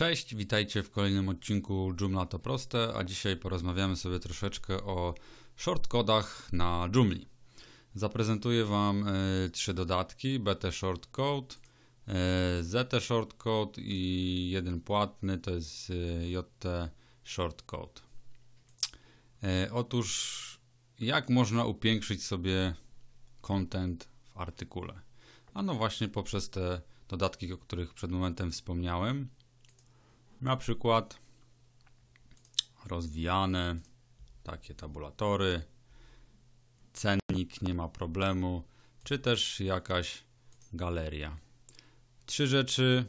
Cześć, witajcie w kolejnym odcinku Joomla to proste, a dzisiaj porozmawiamy sobie troszeczkę o shortcodach na Joomli. Zaprezentuję Wam y, trzy dodatki, BT Shortcode, y, e, ZT Shortcode i jeden płatny, to jest y, e, JT Shortcode. Otóż jak można upiększyć sobie content w artykule? Ano właśnie poprzez te dodatki, o których przed momentem wspomniałem. Na przykład rozwijane, takie tabulatory, cennik, nie ma problemu, czy też jakaś galeria. Trzy rzeczy,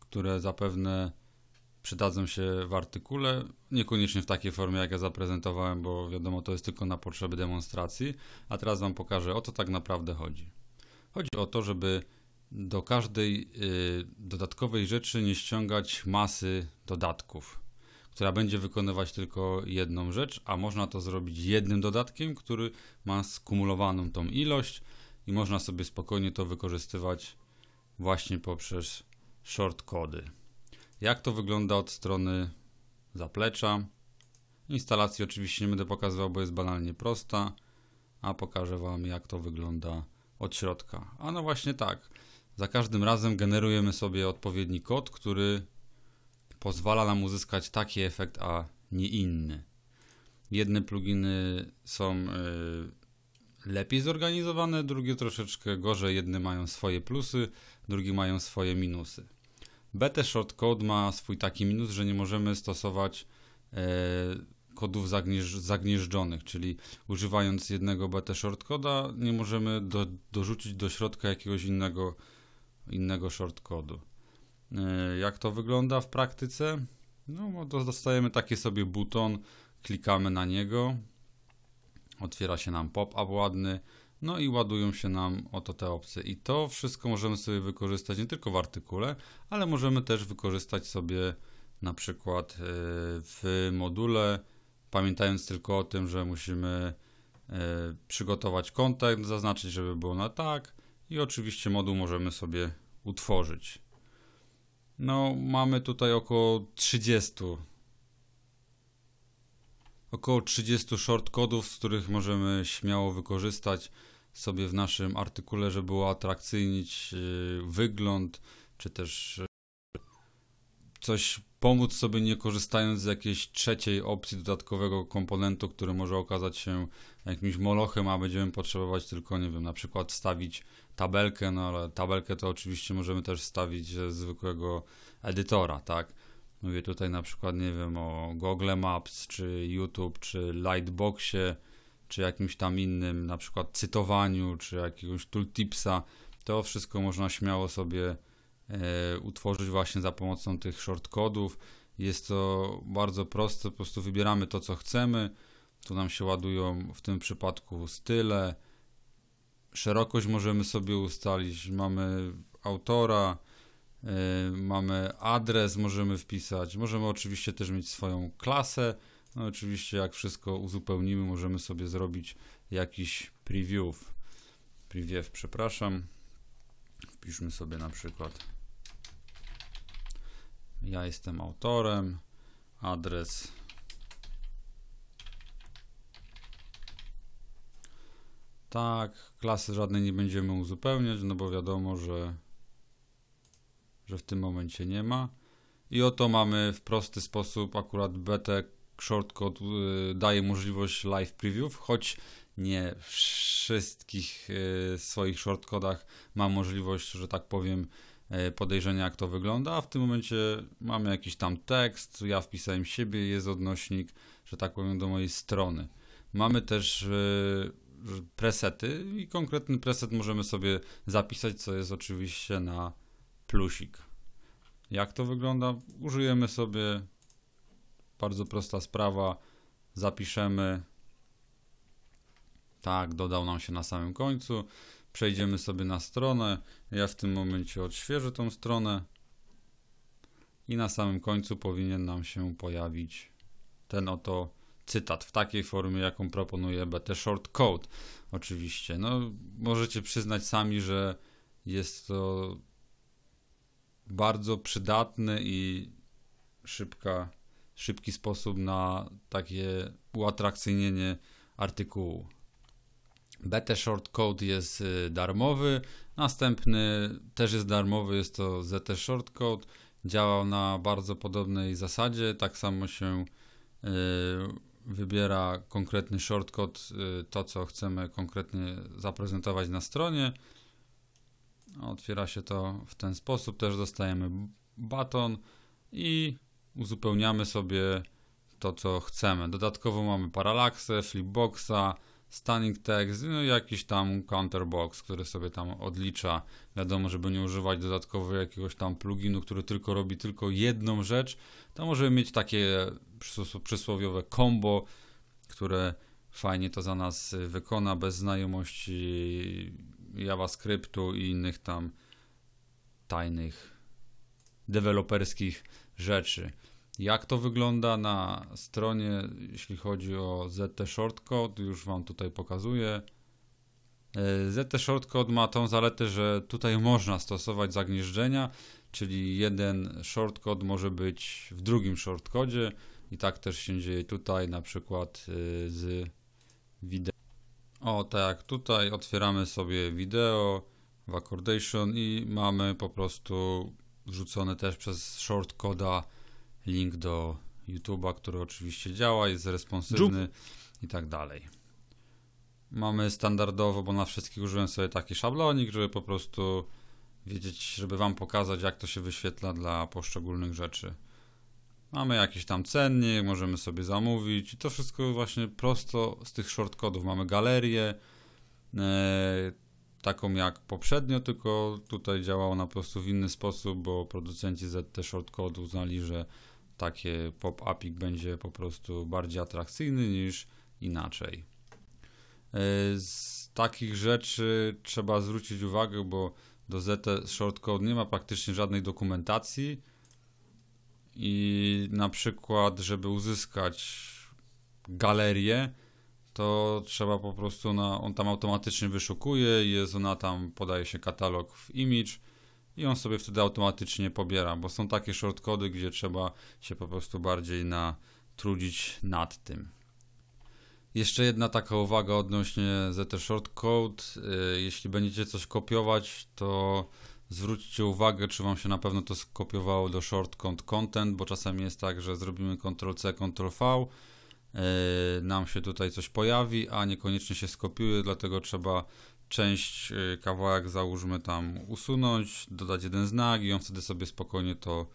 które zapewne przydadzą się w artykule, niekoniecznie w takiej formie, jak ja zaprezentowałem, bo wiadomo, to jest tylko na potrzeby demonstracji. A teraz Wam pokażę, o co tak naprawdę chodzi. Chodzi o to, żeby do każdej y, dodatkowej rzeczy nie ściągać masy dodatków, która będzie wykonywać tylko jedną rzecz, a można to zrobić jednym dodatkiem, który ma skumulowaną tą ilość i można sobie spokojnie to wykorzystywać właśnie poprzez short kody. Jak to wygląda od strony zaplecza? Instalacji oczywiście nie będę pokazywał, bo jest banalnie prosta, a pokażę Wam jak to wygląda od środka. A no właśnie tak. Za każdym razem generujemy sobie odpowiedni kod, który pozwala nam uzyskać taki efekt, a nie inny. Jedne pluginy są y, lepiej zorganizowane, drugie troszeczkę gorzej. Jedne mają swoje plusy, drugie mają swoje minusy. BT Shortcode ma swój taki minus, że nie możemy stosować e, kodów zagnież zagnieżdżonych, czyli używając jednego BT Shortcoda nie możemy do dorzucić do środka jakiegoś innego innego shortcodu. E, jak to wygląda w praktyce? No, dostajemy taki sobie buton, klikamy na niego, otwiera się nam pop-up ładny, no i ładują się nam oto te opcje. I to wszystko możemy sobie wykorzystać nie tylko w artykule, ale możemy też wykorzystać sobie na przykład e, w module, pamiętając tylko o tym, że musimy e, przygotować kontakt, zaznaczyć, żeby było na tak i oczywiście moduł możemy sobie utworzyć. No, mamy tutaj około 30. Około 30 shortcodów, z których możemy śmiało wykorzystać sobie w naszym artykule, żeby uatrakcyjnić yy, wygląd, czy też coś pomóc sobie nie korzystając z jakiejś trzeciej opcji dodatkowego komponentu, który może okazać się jakimś molochem, a będziemy potrzebować tylko, nie wiem, na przykład wstawić tabelkę, no ale tabelkę to oczywiście możemy też wstawić ze zwykłego edytora, tak? Mówię tutaj na przykład, nie wiem, o Google Maps, czy YouTube, czy Lightboxie, czy jakimś tam innym, na przykład cytowaniu, czy jakiegoś tooltipsa. To wszystko można śmiało sobie E, utworzyć właśnie za pomocą tych shortcodów. Jest to bardzo proste, po prostu wybieramy to, co chcemy. Tu nam się ładują w tym przypadku style. Szerokość możemy sobie ustalić. Mamy autora, yy, mamy adres, możemy wpisać. Możemy oczywiście też mieć swoją klasę. No oczywiście jak wszystko uzupełnimy, możemy sobie zrobić jakiś preview. Preview, przepraszam. Wpiszmy sobie na przykład ja jestem autorem. Adres Tak, klasy żadnej nie będziemy uzupełniać, no bo wiadomo, że, że w tym momencie nie ma. I oto mamy w prosty sposób, akurat BT Shortcode y, daje możliwość live preview, choć nie w wszystkich y, swoich shortcodach ma możliwość, że tak powiem, E, podejrzenia, jak to wygląda, a w tym momencie mamy jakiś tam tekst, ja wpisałem siebie, jest odnośnik, że tak powiem, do mojej strony. Mamy też e, presety i konkretny preset możemy sobie zapisać, co jest oczywiście na plusik. Jak to wygląda? Użyjemy sobie, bardzo prosta sprawa, zapiszemy, tak, dodał nam się na samym końcu, Przejdziemy sobie na stronę. Ja w tym momencie odświeżę tą stronę. I na samym końcu powinien nam się pojawić ten oto cytat w takiej formie, jaką proponuje BT Short Code. Oczywiście, no możecie przyznać sami, że jest to bardzo przydatny i szybka, szybki sposób na takie uatrakcyjnienie artykułu. Beta Shortcode jest y, darmowy, następny też jest darmowy, jest to ZT Shortcode. Działał na bardzo podobnej zasadzie, tak samo się y, wybiera konkretny shortcode, y, to co chcemy konkretnie zaprezentować na stronie. Otwiera się to w ten sposób, też dostajemy baton i uzupełniamy sobie to co chcemy. Dodatkowo mamy paralaksę, flipboxa, Stunning Text, no jakiś tam counterbox, który sobie tam odlicza. Wiadomo, żeby nie używać dodatkowo jakiegoś tam pluginu, który tylko robi tylko jedną rzecz. To możemy mieć takie przysłowiowe combo, które fajnie to za nas wykona bez znajomości JavaScriptu i innych tam tajnych deweloperskich rzeczy. Jak to wygląda na stronie, jeśli chodzi o ZT Shortcode, już Wam tutaj pokazuję. E, ZT Shortcode ma tą zaletę, że tutaj można stosować zagnieżdżenia, czyli jeden shortcode może być w drugim shortcodzie i tak też się dzieje tutaj na przykład e, z wideo. O tak, tutaj otwieramy sobie wideo w Accordation i mamy po prostu wrzucone też przez shortcoda link do YouTube'a, który oczywiście działa, jest responsywny i tak dalej. Mamy standardowo, bo na wszystkich użyłem sobie taki szablonik, żeby po prostu wiedzieć, żeby Wam pokazać, jak to się wyświetla dla poszczególnych rzeczy. Mamy jakiś tam cennik, możemy sobie zamówić i to wszystko właśnie prosto z tych shortcodów. Mamy galerię, e, taką jak poprzednio, tylko tutaj działało na prostu w inny sposób, bo producenci z te shortcody uznali, że takie pop-upik będzie po prostu bardziej atrakcyjny niż inaczej. E, z takich rzeczy trzeba zwrócić uwagę, bo do ZT Shortcode nie ma praktycznie żadnej dokumentacji i na przykład, żeby uzyskać galerię, to trzeba po prostu, na, on tam automatycznie wyszukuje, jest ona tam, podaje się katalog w image, i on sobie wtedy automatycznie pobiera, bo są takie shortcody, gdzie trzeba się po prostu bardziej natrudzić nad tym. Jeszcze jedna taka uwaga odnośnie ZT Shortcode. Y, jeśli będziecie coś kopiować, to zwróćcie uwagę, czy Wam się na pewno to skopiowało do shortcode content, bo czasami jest tak, że zrobimy Ctrl-C, Ctrl-V, y, nam się tutaj coś pojawi, a niekoniecznie się skopiuje, dlatego trzeba część y, kawałek załóżmy tam usunąć, dodać jeden znak i on wtedy sobie spokojnie to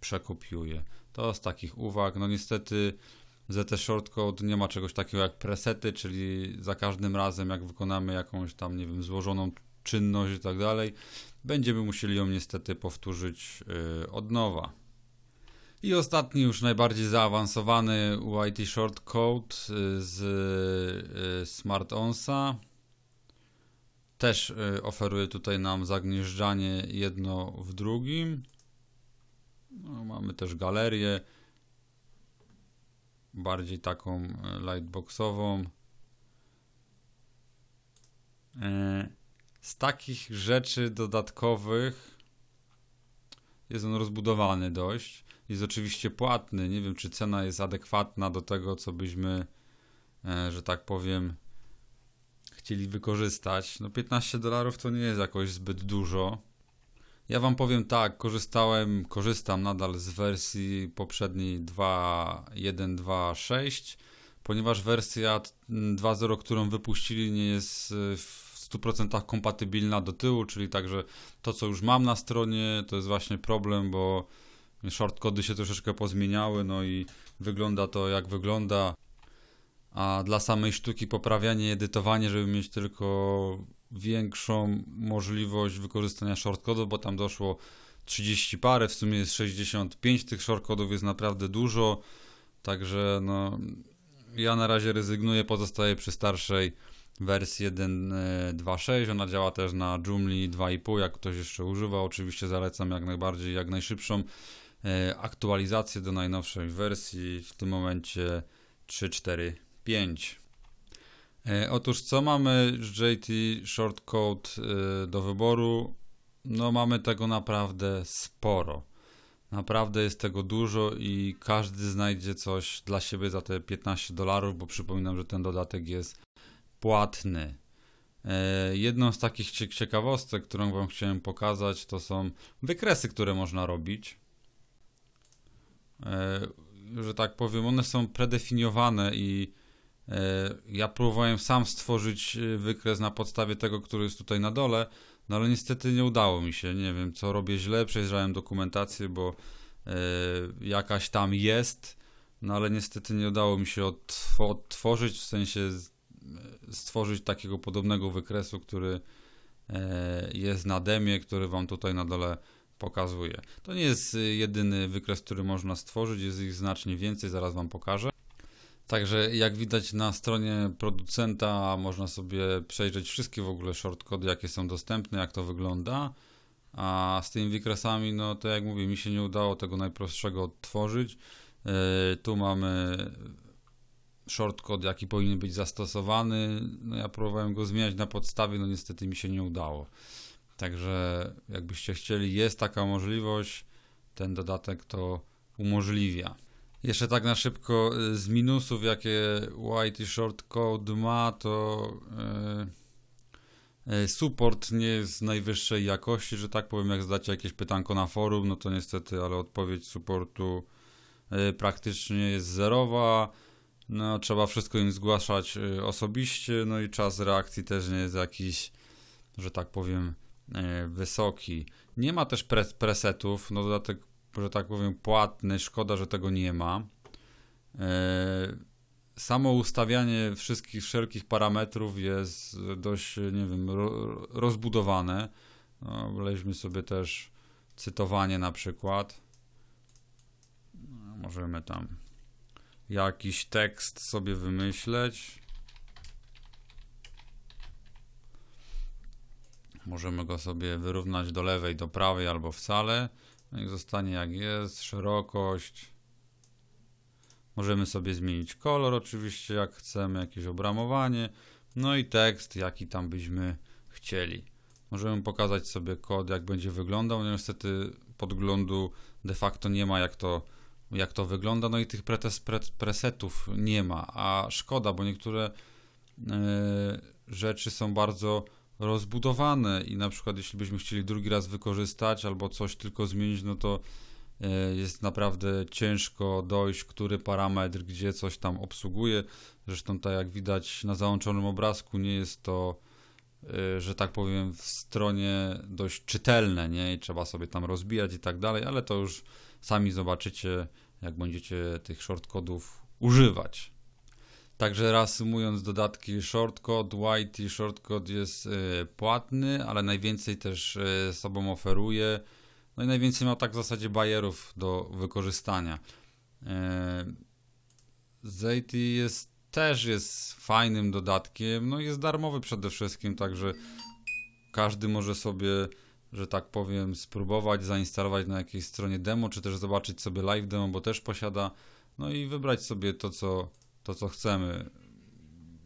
przekopiuje. To z takich uwag. No niestety ZT Shortcode nie ma czegoś takiego jak presety, czyli za każdym razem jak wykonamy jakąś tam, nie wiem, złożoną czynność i tak dalej, będziemy musieli ją niestety powtórzyć yy, od nowa. I ostatni, już najbardziej zaawansowany UIT shortcode y, z y, SmartOnsa też y, oferuje tutaj nam zagnieżdżanie jedno w drugim. No, mamy też galerię, bardziej taką y, lightboxową. Y, z takich rzeczy dodatkowych jest on rozbudowany dość. Jest oczywiście płatny. Nie wiem, czy cena jest adekwatna do tego, co byśmy, że tak powiem, chcieli wykorzystać. No 15 dolarów to nie jest jakoś zbyt dużo. Ja wam powiem tak, korzystałem, korzystam nadal z wersji poprzedniej 2.1.2.6, ponieważ wersja 2.0, którą wypuścili nie jest e, w 100% kompatybilna do tyłu, czyli także to co już mam na stronie to jest właśnie problem, bo shortcody się troszeczkę pozmieniały, no i wygląda to jak wygląda a dla samej sztuki poprawianie, edytowanie, żeby mieć tylko większą możliwość wykorzystania shortcodów, bo tam doszło 30 parę, w sumie jest 65 tych shortcodów, jest naprawdę dużo, także no, ja na razie rezygnuję, pozostaję przy starszej wersji 1.2.6, ona działa też na Joomla 2.5, jak ktoś jeszcze używa, oczywiście zalecam jak najbardziej, jak najszybszą e, aktualizację do najnowszej wersji, w tym momencie 3.4 5. E, otóż co mamy z JT Shortcode e, do wyboru? No mamy tego naprawdę sporo. Naprawdę jest tego dużo i każdy znajdzie coś dla siebie za te 15 dolarów, bo przypominam, że ten dodatek jest płatny. E, jedną z takich ciekawostek, którą Wam chciałem pokazać, to są wykresy, które można robić. Że tak powiem, one są predefiniowane i E, ja próbowałem sam stworzyć e, wykres na podstawie tego, który jest tutaj na dole, no ale niestety nie udało mi się. Nie wiem, co robię źle, przejrzałem dokumentację, bo e, jakaś tam jest, no ale niestety nie udało mi się odtworzyć, w sensie stworzyć takiego podobnego wykresu, który jest na demie, który Wam tutaj na dole pokazuje. To nie jest jedyny wykres, który można stworzyć, jest ich znacznie więcej, zaraz Wam pokażę. Także jak widać na stronie producenta można sobie przejrzeć wszystkie w ogóle shortcody, jakie są dostępne, jak to wygląda. A z tymi wykresami, no to jak mówię, mi się nie udało tego najprostszego odtworzyć. Yy, tu mamy shortcode, jaki powinien być zastosowany. No ja próbowałem go zmieniać na podstawie, no niestety mi się nie udało. Także jakbyście chcieli, jest taka możliwość. Ten dodatek to umożliwia. Jeszcze tak na szybko y, z minusów, jakie White Short Code ma, to y, y, support nie jest z najwyższej jakości, że tak powiem. Jak zdacie jakieś pytanko na forum, no to niestety, ale odpowiedź supportu praktycznie jest zerowa. No, trzeba wszystko im zgłaszać osobiście, no i czas reakcji też nie jest jakiś, że tak powiem, wysoki. Nie ma też pre presetów, no dodatek że tak powiem, płatny. Szkoda, że tego nie ma. E, samo ustawianie wszystkich, wszelkich parametrów jest dość, nie wiem, rozbudowane. No, weźmy sobie też cytowanie na przykład. Możemy tam jakiś tekst sobie wymyśleć. Możemy go sobie wyrównać do lewej, do prawej albo wcale. Niech zostanie jak jest, szerokość. Możemy sobie zmienić kolor oczywiście, jak chcemy, jakieś obramowanie. No i tekst, jaki tam byśmy chcieli. Możemy pokazać sobie kod, jak będzie wyglądał. No niestety podglądu de facto nie ma, jak to, jak to wygląda. No i tych pre, presetów nie ma, a szkoda, bo niektóre yy, rzeczy są bardzo rozbudowane i na przykład jeśli byśmy chcieli drugi raz wykorzystać albo coś tylko zmienić, no to e, jest naprawdę ciężko dojść, który parametr gdzie coś tam obsługuje. Zresztą tak jak widać na załączonym obrazku nie jest to, e, że tak powiem, w stronie dość czytelne, nie? I trzeba sobie tam rozbijać i tak dalej, ale to już sami zobaczycie, jak będziecie tych shortcodów używać. Także reasumując dodatki shortcode, white shortcode jest y, płatny, ale najwięcej też y, sobą oferuje. No i najwięcej ma tak w zasadzie bajerów do wykorzystania. Y, ZT jest też jest fajnym dodatkiem, no jest darmowy przede wszystkim, także każdy może sobie, że tak powiem, spróbować zainstalować na jakiejś stronie demo, czy też zobaczyć sobie live demo, bo też posiada, no i wybrać sobie to, co to, co chcemy.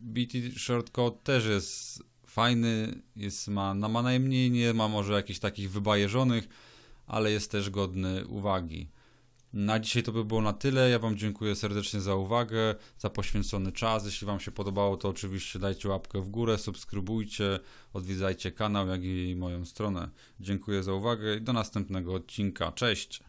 BT Shortcode też jest fajny, jest, ma, no, ma najmniej, nie ma może jakichś takich wybajeżonych, ale jest też godny uwagi. Na dzisiaj to by było na tyle. Ja Wam dziękuję serdecznie za uwagę, za poświęcony czas. Jeśli Wam się podobało, to oczywiście dajcie łapkę w górę, subskrybujcie, odwiedzajcie kanał, jak i moją stronę. Dziękuję za uwagę i do następnego odcinka. Cześć!